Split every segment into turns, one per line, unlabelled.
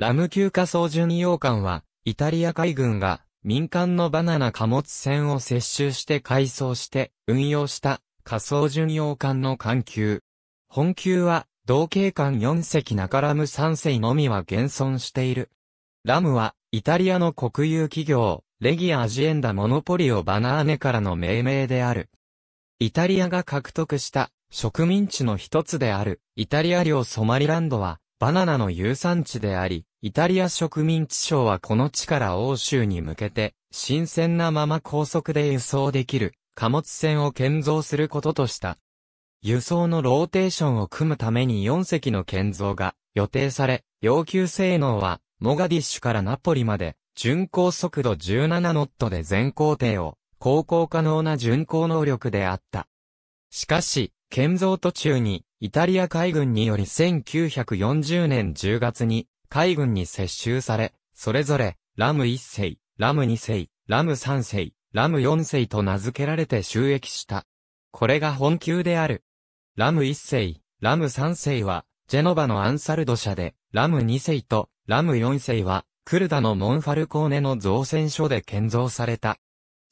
ラム級火想巡洋艦は、イタリア海軍が民間のバナナ貨物船を接収して改装して運用した仮想巡洋艦の艦級。本級は同型艦4隻中ラム3隻のみは現存している。ラムはイタリアの国有企業レギア・アジエンダ・モノポリオ・バナーネからの命名である。イタリアが獲得した植民地の一つであるイタリア領ソマリランドはバナナの有産地であり、イタリア植民地省はこの地から欧州に向けて、新鮮なまま高速で輸送できる、貨物船を建造することとした。輸送のローテーションを組むために4隻の建造が予定され、要求性能は、モガディッシュからナポリまで、巡航速度17ノットで全行程を、航行可能な巡航能力であった。しかし、建造途中に、イタリア海軍により1940年10月に、海軍に接収され、それぞれ、ラム1世、ラム2世、ラム3世、ラム4世と名付けられて収益した。これが本級である。ラム1世、ラム3世は、ジェノバのアンサルド社で、ラム2世と、ラム4世は、クルダのモンファルコーネの造船所で建造された。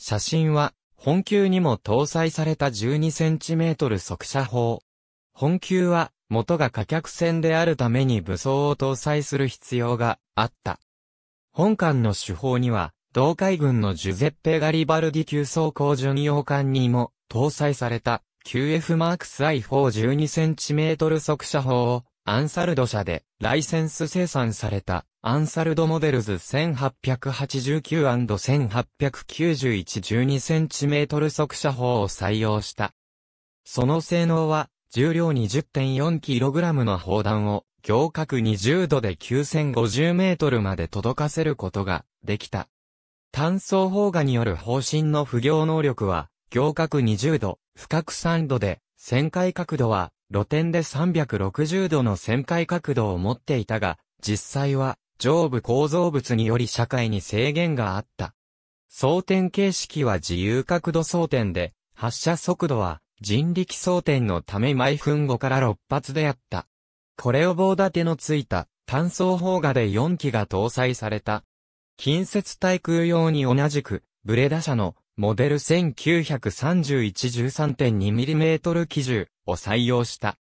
写真は、本級にも搭載された 12cm 速射砲。本級は元が火脚船であるために武装を搭載する必要があった。本艦の手法には、同海軍のジュゼッペ・ガリバルディ級装甲巡洋艦にも搭載された QF-I412cm マークス速射砲をアンサルド社でライセンス生産されたアンサルドモデルズ 1889&189112cm 速射砲を採用した。その性能は、重量 20.4kg の砲弾を、行角20度で 9050m まで届かせることが、できた。単装砲画による砲身の不行能力は、行角20度、深く3度で、旋回角度は、露天で360度の旋回角度を持っていたが、実際は上部構造物により社会に制限があった。装填形式は自由角度装填で、発射速度は人力装填のため毎分5から6発であった。これを棒立てのついた単装砲画で4機が搭載された。近接対空用に同じく、ブレダ社のモデル 1931-13.2mm 機銃を採用した。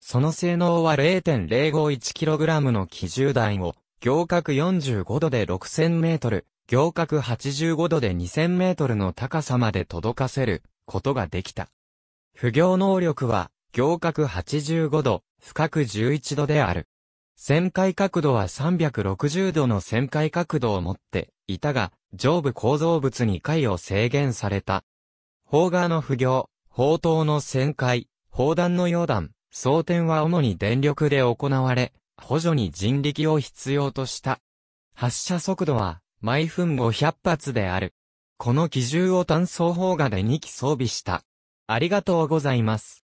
その性能は 0.051kg の機銃弾を行角45度で6000メートル、行角85度で2000メートルの高さまで届かせることができた。不行能力は、行角85度、深角11度である。旋回角度は360度の旋回角度を持っていたが、上部構造物に回を制限された。砲側の不行、砲塔の旋回、砲弾の溶弾、装填は主に電力で行われ、補助に人力を必要とした。発射速度は毎分500発である。この機銃を単装砲画で2機装備した。ありがとうございます。